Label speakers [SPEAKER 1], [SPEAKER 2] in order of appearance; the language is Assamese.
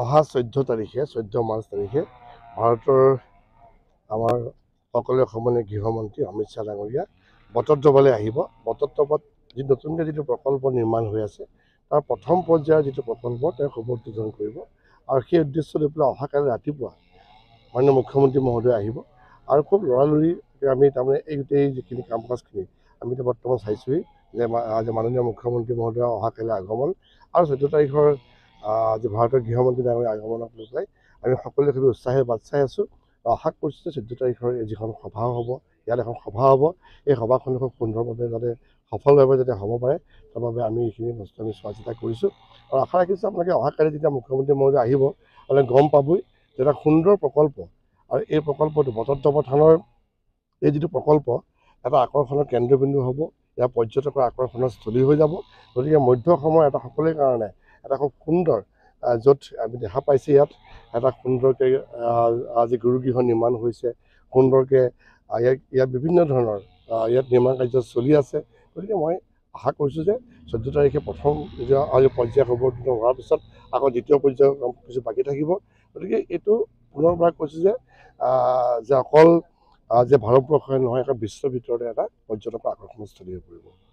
[SPEAKER 1] অহা চৈধ্য তাৰিখে চৈধ্য মাৰ্চ তাৰিখে ভাৰতৰ আমাৰ সকলোৱে সমনীয় গৃহমন্ত্ৰী অমিত শ্বাহ ডাঙৰীয়া বটদ্ৰৱালৈ আহিব বটদ্ৰৱত যি নতুনকৈ যিটো প্ৰকল্প নিৰ্মাণ হৈ আছে তাৰ প্ৰথম পৰ্যায়ৰ যিটো প্ৰকল্প তেওঁ উদ্বোধন কৰিব আৰু সেই উদ্দেশ্য লৈ পেলাই অহাকালি ৰাতিপুৱা মাননীয় মুখ্যমন্ত্ৰী মহোদয় আহিব আৰু খুব লৰালৰি আমি তাৰমানে এই গোটেই যিখিনি কাম কাজখিনি আমি বৰ্তমান চাইছোঁৱেই যে মাননীয় মুখ্যমন্ত্ৰী অহা অহাকালি আগমন আৰু চৈধ্য তাৰিখৰ যে ভাৰতৰ গৃহমন্ত্ৰী ডাঙৰীয়া আগমনক লৈ পেলাই আমি সকলোৱে খুবেই উৎসাহে বাট চাই আছোঁ আৰু আশা কৰিছোঁ যে চৈধ্য তাৰিখৰ এই যিখন সভাও হ'ব ইয়াত এখন সভা হ'ব এই সভাখন খুব সুন্দৰভাৱে যাতে সফলভাৱে যাতে হ'ব পাৰে তাৰ বাবে আমি এইখিনি বস্তু আমি চোৱা চিতা কৰিছোঁ আৰু আশা ৰাখিছোঁ আপোনালোকে অহাকালি যেতিয়া মুখ্যমন্ত্ৰী মহোদয় আহিব তেতিয়া গম পাবই যে এটা সুন্দৰ প্ৰকল্প আৰু এই প্ৰকল্পটো বতৰত্বপ্ৰধানৰ এই যিটো প্ৰকল্প এটা আকৰ্ষণৰ কেন্দ্ৰবিন্দু হ'ব ইয়াৰ পৰ্যটকৰ আকৰ্ষণৰ স্থলী হৈ যাব গতিকে মধ্য অসমৰ এটা সকলোৰে কাৰণে এটা খুব সুন্দৰ য'ত আমি দেখা পাইছোঁ ইয়াত এটা সুন্দৰকৈ আজি গুৰুগৃহ নিৰ্মাণ হৈছে সুন্দৰকৈ ইয়াক ইয়াত বিভিন্ন ধৰণৰ ইয়াত নিৰ্মাণ কাৰ্য চলি আছে গতিকে মই আশা কৰিছোঁ যে চৈধ্য তাৰিখে প্ৰথম আজি পৰ্যায় হ'ব হোৱাৰ পিছত আকৌ দ্বিতীয় পৰ্যায়ৰ কিছু বাকী থাকিব গতিকে এইটো পুনৰ পুনৰবাৰ কৈছোঁ যে যে অকল যে ভাৰতবৰ্ষই নহয় এখন বিশ্বৰ ভিতৰতে এটা পৰ্যটকৰ আকৰ্ষণস্থলী হৈ পৰিব